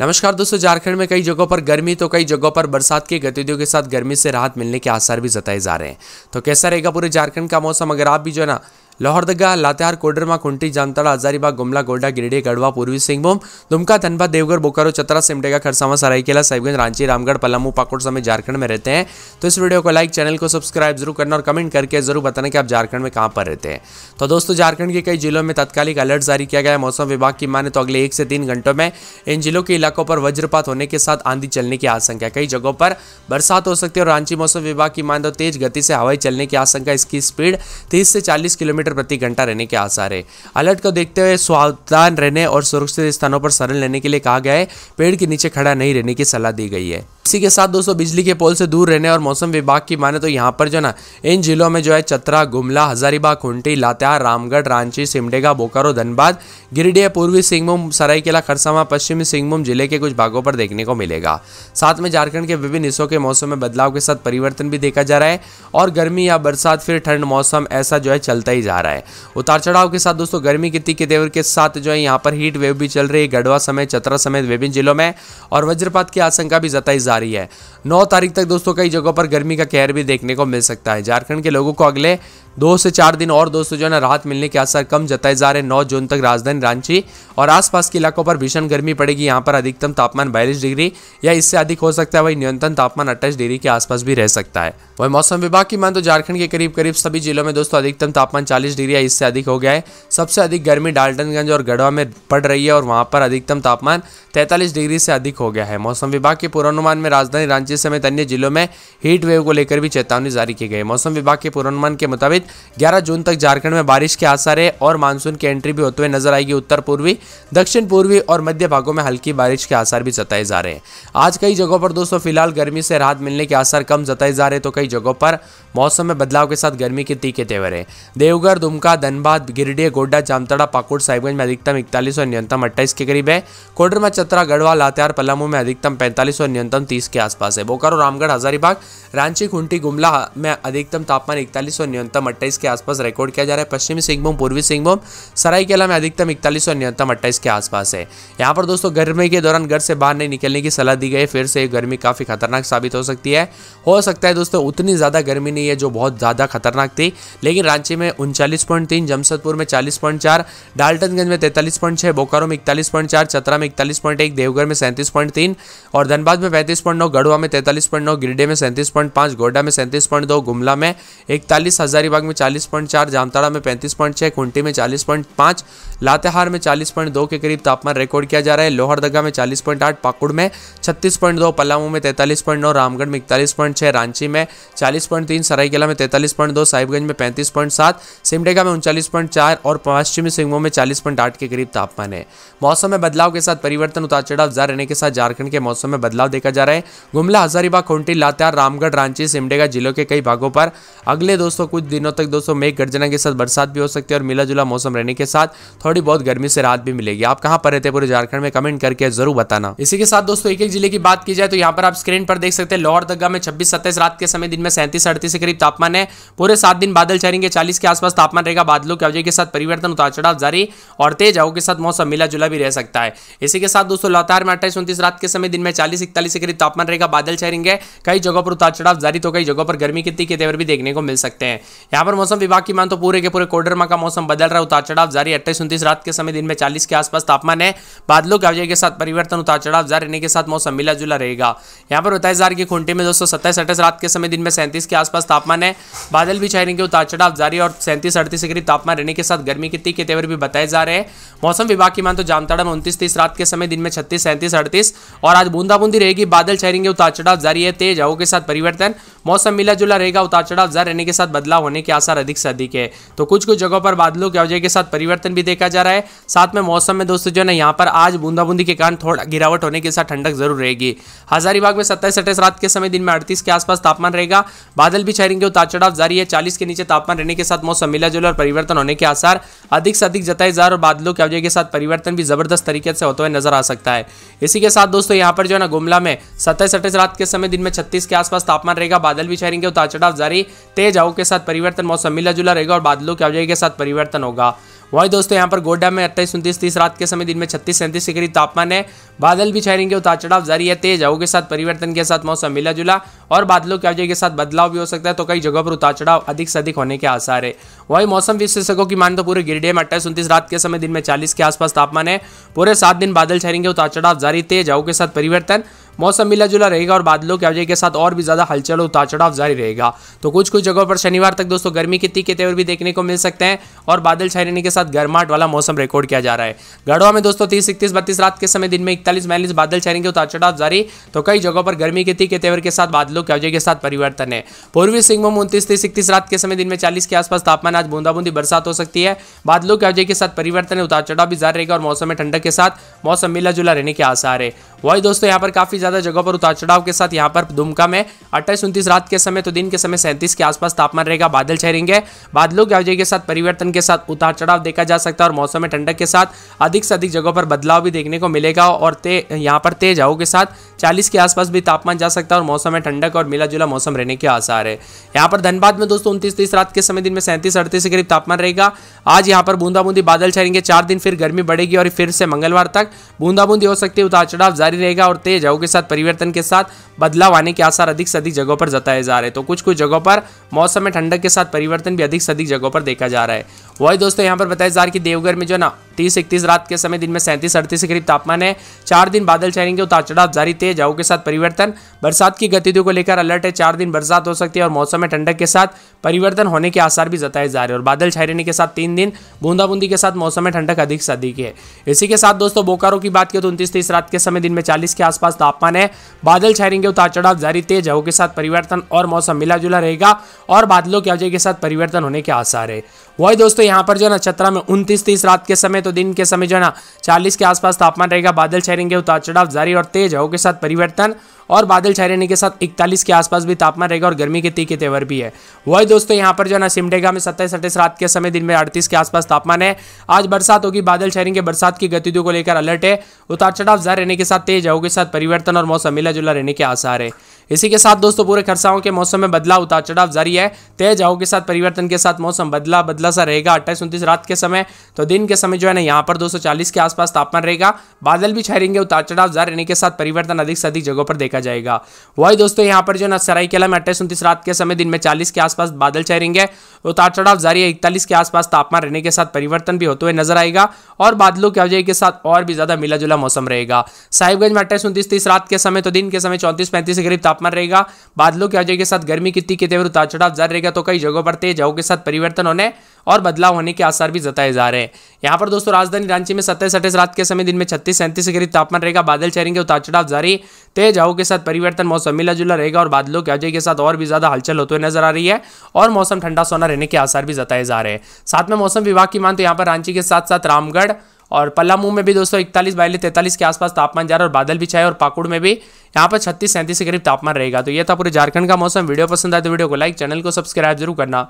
नमस्कार दोस्तों झारखंड में कई जगहों पर गर्मी तो कई जगहों पर बरसात की गतिविधियों के साथ गर्मी से राहत मिलने के आसार भी जताए जा रहे हैं तो कैसा रहेगा पूरे झारखंड का मौसम अगर आप भी जो है ना लोहरदगा लातेहार कोडरमा कुंटी जामताड़ा हजारीबाग गुमला गोड्डा गिरिडीह गढ़वा पूर्वी सिंहभूम दुमका धनबाद देवघर बोकारो चतरा सिमडेगा खरसावा सरायकेला साहिबगंज रांची रामगढ़ पलामू पाकुड़ समेत झारखंड में रहते हैं तो इस वीडियो को लाइक चैनल को सब्सक्राइब जरूर करना और कमेंट करके जरूर बताना कि आप झारखंड में कहाँ पर रहते हैं तो दोस्तों झारखंड के कई जिलों में तत्कालिक अलर्ट जारी किया गया है मौसम विभाग की माने तो अगले एक से तीन घंटों में इन जिलों के इलाकों पर वज्रपात होने के साथ आंधी चलने की आशंका है कई जगहों पर बरसात हो सकती है और रांची मौसम विभाग की माने तो तेज गति से हवाई चलने की आशंका इसकी स्पीड तीस से चालीस किलोमीटर किलोमीटर प्रति घंटा रहने के आसार है अलर्ट को देखते हुए सावधान रहने और सुरक्षित स्थानों पर शरण लेने के लिए कहा गया है पेड़ के नीचे खड़ा नहीं रहने की सलाह दी गई है इसी के साथ दोस्तों बिजली के पोल से दूर रहने और मौसम विभाग की माने तो यहाँ पर जो ना इन जिलों में जो है चतरा गुमला हजारीबाग खुंटी लातेहार रामगढ़ रांची सिमडेगा बोकारो धनबाद गिरिडीह पूर्वी सिंहभूम सरायकेला खरसावा पश्चिमी सिंहभूम जिले के कुछ भागों पर देखने को मिलेगा साथ में झारखंड के विभिन्न हिस्सों के मौसम में बदलाव के साथ परिवर्तन भी देखा जा रहा है और गर्मी या बरसात फिर ठंड मौसम ऐसा जो है चलता ही जा रहा है उतार चढ़ाव के साथ दोस्तों गर्मी की तीखे देवर के साथ जो है यहाँ पर हीट वेव भी चल रही है गढ़वा समेत चतरा समेत विभिन्न जिलों में और वज्रपात की आशंका भी जताई जा जारी है नौ तारीख तक दोस्तों कई जगहों पर गर्मी का कहर भी देखने को मिल सकता है झारखंड के लोगों को अगले दो से चार दिन और दोस्तों जो है ना राहत मिलने के आसार कम जताए जा रहे हैं नौ जून तक राजधानी रांची और आसपास के इलाकों पर भीषण गर्मी पड़ेगी यहाँ पर अधिकतम तापमान बयालीस डिग्री या इससे अधिक हो सकता है वही न्यूनतम तापमान अट्ठाईस डिग्री के आसपास भी रह सकता है वही मौसम विभाग की मान तो झारखंड के करीब करीब सभी जिलों में दोस्तों अधिकतम तापमान चालीस डिग्री या इससे अधिक हो गया है सबसे अधिक गर्मी डाल्टनगंज और गढ़वा में पड़ रही है और वहाँ पर अधिकतम तापमान तैंतालीस डिग्री से अधिक हो गया है मौसम विभाग के पूर्वानुमान में राजधानी रांची समेत अन्य जिलों में हीट वेव को लेकर भी चेतावनी जारी की गई मौसम विभाग के पूर्वानुमान के मुताबिक 11 जून तक झारखंड में बारिश के आसार है और मानसून की एंट्री भी होते हुए नजर आएगी उत्तर पूर्वी दक्षिण पूर्वी और मध्य भागों में हल्की बारिश के आसार भी जताए जा रहे हैं आज कई जगहों पर दोस्तों फिलहाल गर्मी से राहत मिलने के आसार कम जताए जा रहे हैं तो कई जगहों पर मौसम में बदलाव के साथ गर्मी के तीखे तेवर है देवघर दुमका धनबाद गिरडीह गोड्डा जामतड़ा पाकुड़ साहिबगंज में अधिकतम इकतालीस और न्यूनतम अट्ठाईस के करीब है कोडरमा चतरा गढ़वा लातेहार पलामू में अधिकतम पैंतालीस और न्यूनतम तीस के आसपास है बोकारो रामगढ़ हजारीबाग रांची खुंटी गुमला में अधिकतम तापमान इकतालीस और न्यूनतम अट्ठाईस के आसपास रिकॉर्ड किया जा रहा है पश्चिमी सिंहभूम पूर्वी सिंहभूम सरायकेला में अधिकतम इकतालीस और न्यूनतम अट्ठाईस के आसपास है यहाँ पर दोस्तों गर्मी के दौरान घर से बाहर नहीं निकलने की सलाह दी गई है फिर से गर्मी काफ़ी खतरनाक साबित हो सकती है हो सकता है दोस्तों उतनी ज़्यादा गर्मी नहीं है जो बहुत ज़्यादा खतरनाक थी लेकिन रांची में उनचालीस पॉइंट तीन जमशेदपुर में चालीस पॉइंट चार डाल्टनगंज में तैंतालीस बोकारो में इकतालीस पॉइंट चार चतरा में इकतालीस पॉइंट एक देवघर में सैंतीस पॉइंट तीन और धनबाद में पैंतीस पॉइंट नौ गढ़वा में तैंतालीस गिरडे में सैंतीस पॉइंट गोडा में सैंतीस पॉइंट दो गुमला में इकतालीस हजारीबाग में चालीस पॉइंट चार जामताड़ा में पैंतीस पॉइंट छह खुंटी में चालीस पॉइंट पांच लातेहार में चालीस पॉइंट दो के करीब तापमान रिकॉर्ड किया जा रहा है लोहरदगा में चालीस पॉइंट आठ पाकुड़ में छत्तीस पॉइंट दो पलामू में तैतालीस पॉइंट नौ रामगढ़ में इकतालीस पॉइंट रांची में चालीस पॉइंट तीन सरायकेला में तैंतालीस पॉइंट दो साहिबगंज में पैंतीस पॉइंट सात सिमडेगा में उनचालीस पॉइंट चार और पश्चिमी सिंहभूम में चालीस पॉइंट आठ के करीब तापमान है मौसम में बदलाव के साथ परिवर्तन उतार चढ़ाव जारी रहने के साथ झारखंड के मौसम में बदलाव देखा जा रहा है गुमला हजारीबाग खूंटी लातेहार रामगढ़ रांची सिमडेगा जिलों के कई भागों पर अगले दोस्तों कुछ दिनों दिनों तक दोस्तों मेघ गर्जना के साथ बरसात भी हो सकती है और मिला जुला मौसम रहने के साथ थोड़ी बहुत गर्मी से रात भी मिलेगी आप कहाँ पर रहते पूरे झारखंड में कमेंट करके जरूर बताना इसी के साथ दोस्तों एक एक जिले की बात की जाए तो यहाँ पर आप स्क्रीन पर देख सकते हैं लोहर दग्गा में छब्बीस सत्ताईस रात के समय दिन में सैंतीस अड़तीस के करीब तापमान है पूरे सात दिन बादल चढ़ेंगे चालीस के आसपास तापमान रहेगा बादलों की अवजय के साथ परिवर्तन उतार चढ़ाव जारी और तेज हवा के साथ मौसम मिला जुला भी रह सकता है इसी के साथ दोस्तों लगातार में अट्ठाईस उन्तीस रात के समय दिन में चालीस इकतालीस के करीब तापमान रहेगा बादल चढ़ेंगे कई जगहों पर उतार चढ़ाव जारी तो कई जगहों पर गर्मी की तीखे तेवर भी देखने को मिल सकते हैं यहाँ पर मौसम विभाग की मान तो पूरे के पूरे कोडरमा का मौसम बदल रहा है उतार चढ़ाव जारी अट्ठाईस उन्तीस रात के समय दिन में चालीस के आसपास तापमान है बादलों के अवजय के साथ परिवर्तन उतार चढ़ाव जारी रहने के साथ मौसम मिला जुला रहेगा यहाँ पर बताया जा रहा है कि खुंटी में दोस्तों सत्ताईस अट्ठाईस रात के समय दिन में सैंतीस के आसपास तापमान है बादल भी छाए रहेंगे उतार चढ़ाव जारी और सैंतीस अड़तीस डिग्री तापमान रहने के साथ गर्मी के तीखे तेवर भी बताए जा रहे हैं मौसम विभाग की मान तो जामताड़ा में उनतीस तीस रात के समय दिन में छत्तीस सैंतीस अड़तीस और आज बूंदाबूंदी रहेगी बादल रहेंगे उतार चढ़ाव जारी है तेज हवा के साथ परिवर्तन मौसम मिला जुला रहेगा उतार चढ़ाव जारी रहने के साथ बदलाव होने के आसार अधिक से अधिक है तो कुछ कुछ जगहों पर बादलों की अवजय के साथ परिवर्तन भी देखा जा रहा है साथ में मौसम में दोस्तों जो है ना यहाँ पर आज बूंदाबूंदी के कारण थोड़ा गिरावट होने के साथ ठंडक जरूर रहेगी हजारीबाग में सत्ताईस अट्ठाईस रात के समय दिन में अड़तीस के आसपास तापमान रहेगा बादल भी छहरेंगे उतार चढ़ाव जारी है चालीस के नीचे तापमान रहने के साथ मौसम मिला जुला और परिवर्तन होने के आसार अधिक से अधिक जताए जा और बादलों के अवजय के साथ परिवर्तन भी जबरदस्त तरीके से होते हुए नजर आ सकता है इसी के साथ दोस्तों यहाँ पर जो है ना गुमला में सत्ताईस अट्ठाईस रात के समय दिन में छत्तीस के आसपास तापमान रहेगा बादल भी छहरेंगे उतार चढ़ाव जारी तेज हवा के साथ परिवर्तन परिवर्तन मौसम मिला जुला रहेगा और बादलों की अवजय के साथ परिवर्तन होगा वही दोस्तों यहाँ पर गोड्डा में अट्ठाईस उनतीस तीस रात के समय दिन में छत्तीस सैंतीस डिग्री करीब तापमान है बादल भी छाएंगे उतार चढ़ाव जारी है तेज हवाओं के साथ परिवर्तन के साथ मौसम मिला जुला और बादलों के वजह के साथ बदलाव भी हो सकता है तो कई जगहों पर उतार चढ़ाव अधिक से अधिक होने के आसार है वही मौसम विशेषज्ञों की मान तो पूरे गिरडे में अट्ठाईस उन्तीस रात के समय दिन में चालीस के आसपास तापमान है पूरे सात दिन बादल छाएंगे उतार चढ़ाव जारी तेज हवाओं के साथ परिवर्तन मौसम मिला जुला रहेगा और बादलों के वजह के साथ और भी ज्यादा हलचल उतार चढ़ाव जारी रहेगा तो कुछ कुछ जगहों पर शनिवार तक दोस्तों गर्मी के तीखे तेवर भी देखने को मिल सकते हैं और बादल छाने के साथ गर्माहट वाला मौसम रिकॉर्ड किया जा रहा है गढ़वा में दोस्तों तीस इकतीस बत्तीस रात के समय दिन में इकतालीस बयालीस बादल छाएंगे उतार चढ़ाव जारी तो कई जगहों पर गर्मी के तीखे तेवर के साथ बादलों के अवजय के साथ परिवर्तन है पूर्वी सिंहभूम उनतीस तीस इकतीस रात के समय दिन में चालीस के आसपास तापमान आज बूंदाबूंदी बरसात हो सकती है बादलों के अवजय के साथ परिवर्तन है उतार चढ़ाव भी जारी रहेगा और मौसम में ठंडक के साथ मौसम मिला जुला रहने के आसार है वही दोस्तों यहाँ पर काफी ज्यादा जगहों पर उतार चढ़ाव के साथ यहाँ पर दुमका में अट्ठाईस उन्तीस रात के समय तो दिन के समय सैंतीस के आसपास तापमान रहेगा बादल छहरेंगे बादलों के अवजय के साथ परिवर्तन के साथ उतार चढ़ाव देखा जा सकता है और मौसम में ठंडक के साथ अधिक से अधिक जगहों पर बदलाव भी देखने को मिलेगा और यहाँ पर तेज हवाओं के साथ चालीस के आसपास भी तापमान जा सकता है और मौसम में ठंडक और मिला जुला मौसम रहने के आसार है यहाँ पर धनबाद में दोस्तों उनतीस तीस रात के समय दिन में सैंतीस अड़तीस के करीब तापमान रहेगा आज यहाँ पर बूंदा बूंदी बादल छाएंगे चार दिन फिर गर्मी बढ़ेगी और फिर से मंगलवार तक बूंदा बूंदी हो सकती है उतार चढ़ाव जारी रहेगा और तेज हवाओं के साथ परिवर्तन के साथ बदलाव आने के आसार अधिक से अधिक जगहों पर जताए जा रहे हैं तो कुछ कुछ जगहों पर मौसम में ठंडक के साथ परिवर्तन भी अधिक से अधिक जगहों पर देखा जा रहा है वही दोस्तों यहाँ पर बताया जा रहा है कि देवघर में जो ना तीस इकतीस रात के समय दिन में सैंतीस अड़तीस के करीब तापमान है चार दिन बादल छाएंगे उतार चढ़ाव जारी तेज हवाओं के साथ परिवर्तन बरसात की गतिविधियों को लेकर अलर्ट है चार दिन बरसात हो सकती है और मौसम में ठंडक के साथ परिवर्तन होने के आसार भी जताए जा रहे हैं और बादल छाए रहने के साथ तीन दिन बूंदाबूंदी के साथ मौसम में ठंडक अधिक से अधिक है इसी के साथ दोस्तों बोकारो की बात करें तो उनतीस तीस रात के समय दिन में चालीस के आसपास तापमान है बादल छाए रहेंगे उतार चढ़ाव जारी तेज हवाओं के साथ परिवर्तन और मौसम मिला रहेगा और बादलों की अवजय के साथ परिवर्तन होने के आसार है वही दोस्तों यहाँ पर जो है ना छतरा में उनतीस तीस रात के समय तो दिन के समय जो है ना चालीस के आसपास तापमान रहेगा बादल छहरेंगे उतार चढ़ाव जारी और तेज हवा के साथ परिवर्तन और बादल छाए रहने के साथ 41 के आसपास भी तापमान रहेगा और गर्मी के तीखे तेवर भी है वही दोस्तों यहाँ पर जो है ना सिमडेगा में सत्ताईस अट्ठाईस रात के समय दिन में अड़तीस के आसपास तापमान है आज बरसात होगी बादल छाएंगे बरसात की गतिविधियों को लेकर अलर्ट है उतार चढ़ाव जारी रहने के साथ तेज हवा के साथ परिवर्तन और मौसम मिला जुला रहने के आसार है इसी के साथ दोस्तों पूरे खरसाओं के मौसम में बदलाव उतार चढ़ाव जारी है तेज हाव के साथ परिवर्तन के साथ मौसम बदला बदला पतला सा रहेगा अट्ठाईस उनतीस रात के समय तो दिन के समय जो है ना यहाँ पर 240 के आसपास तापमान रहेगा बादल भी छह रहेंगे उतार चढ़ाव जार रहने के साथ परिवर्तन अधिक से अधिक जगहों पर देखा जाएगा वही दोस्तों यहाँ पर जो है ना सरायकेला में अट्ठाईस उनतीस रात के समय दिन में चालीस के आसपास बादल छह रहेंगे उतार चढ़ाव जारी है इकतालीस के आसपास तापमान रहने के साथ परिवर्तन भी होते हुए नजर आएगा और बादलों की वजह के साथ और भी ज्यादा मिला जुला मौसम रहेगा साहिबगंज में अट्ठाईस उन्तीस तीस रात के समय तो दिन के समय चौंतीस पैंतीस के करीब तापमान रहेगा बादलों की वजह के साथ गर्मी कितनी तेवर उतार चढ़ाव जारी रहेगा तो कई जगहों पर तेज हवा के साथ परिवर्तन होने और बदलाव होने के आसार भी जताए जा रहे हैं यहाँ पर दोस्तों राजधानी रांची में सत्ताईस अट्ठाईस रात के समय दिन में छत्तीस सैंतीस के करीब तापमान रहेगा बादल चेहरेंगे उतार चढ़ाव जारी तेज हवा के साथ परिवर्तन मौसम मिला जुला रहेगा और बादलों के अजय के साथ और भी ज्यादा हलचल होते हुए नजर आ रही है और मौसम ठंडा सोना रहने के आसार भी जताए जा रहे हैं साथ में मौसम विभाग की मान तो यहाँ पर रांची के साथ साथ रामगढ़ और पलामू में भी दोस्तों इकतालीस बयालीस तैंतालीस के आसपास तापमान जा रहा है और बादल भी छाए और पाकुड़ में भी यहाँ पर छत्तीस सैंतीस के करीब तापमान रहेगा तो ये था पूरे झारखंड का मौसम वीडियो पसंद आए तो वीडियो को लाइक चैनल को सब्सक्राइब जरूर करना